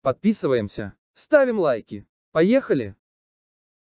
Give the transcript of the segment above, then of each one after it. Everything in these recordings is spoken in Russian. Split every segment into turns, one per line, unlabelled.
Подписываемся, ставим лайки. Поехали!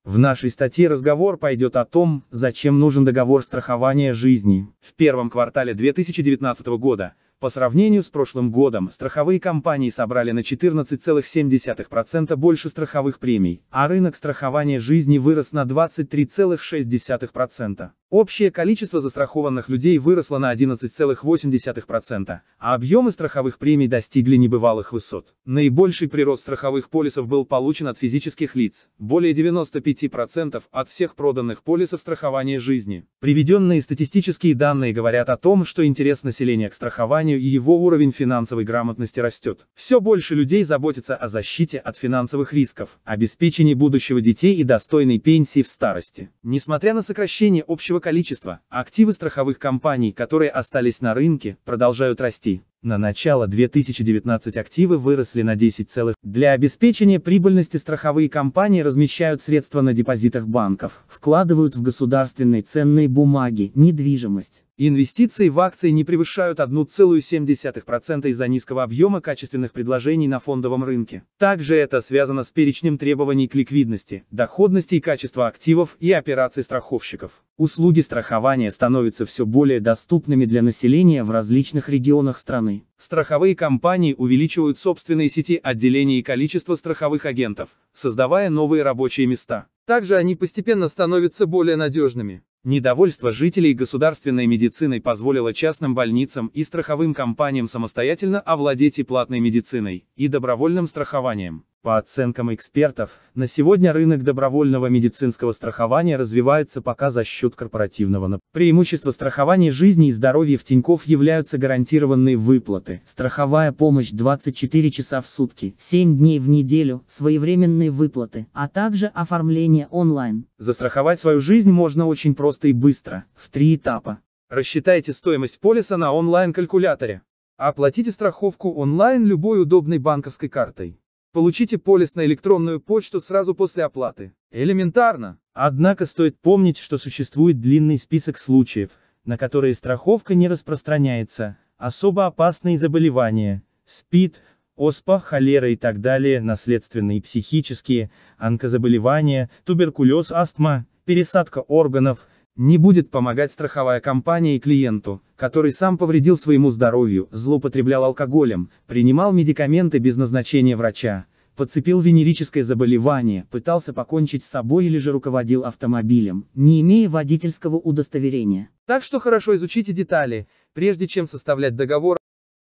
В нашей статье разговор пойдет о том, зачем нужен договор страхования жизни. В первом квартале 2019 года, по сравнению с прошлым годом, страховые компании собрали на 14,7% больше страховых премий, а рынок страхования жизни вырос на 23,6%. Общее количество застрахованных людей выросло на 11,8%, а объемы страховых премий достигли небывалых высот. Наибольший прирост страховых полисов был получен от физических лиц, более 95% от всех проданных полисов страхования жизни. Приведенные статистические данные говорят о том, что интерес населения к страхованию и его уровень финансовой грамотности растет. Все больше людей заботится о защите от финансовых рисков, обеспечении будущего детей и достойной пенсии в старости. Несмотря на сокращение общего количества, а активы страховых компаний, которые остались на рынке, продолжают расти. На начало 2019 активы выросли на 10,5%, для обеспечения прибыльности страховые компании размещают средства на депозитах банков, вкладывают в государственные ценные бумаги, недвижимость. Инвестиции в акции не превышают 1,7% из-за низкого объема качественных предложений на фондовом рынке. Также это связано с перечнем требований к ликвидности, доходности и качеству активов и операций страховщиков. Услуги страхования становятся все более доступными для населения в различных регионах страны. Страховые компании увеличивают собственные сети отделений и количество страховых агентов, создавая новые рабочие места. Также они постепенно становятся более надежными. Недовольство жителей государственной медициной позволило частным больницам и страховым компаниям самостоятельно овладеть и платной медициной, и добровольным страхованием. По оценкам экспертов, на сегодня рынок добровольного медицинского страхования развивается пока за счет корпоративного. Преимущества страхования жизни и здоровья в Тинькофф являются гарантированные выплаты, страховая помощь 24 часа в сутки, 7 дней в неделю, своевременные выплаты, а также оформление онлайн. Застраховать свою жизнь можно очень просто и быстро, в три этапа. Рассчитайте стоимость полиса на онлайн-калькуляторе. Оплатите страховку онлайн любой удобной банковской картой. Получите полис на электронную почту сразу после оплаты. Элементарно. Однако стоит помнить, что существует длинный список случаев, на которые страховка не распространяется, особо опасные заболевания, СПИД, оспа, холера и так далее, наследственные психические, онкозаболевания, туберкулез, астма, пересадка органов, не будет помогать страховая компания и клиенту, который сам повредил своему здоровью, злоупотреблял алкоголем, принимал медикаменты без назначения врача, подцепил венерическое заболевание, пытался покончить с собой или же руководил автомобилем, не имея водительского удостоверения. Так что хорошо изучите детали, прежде чем составлять договор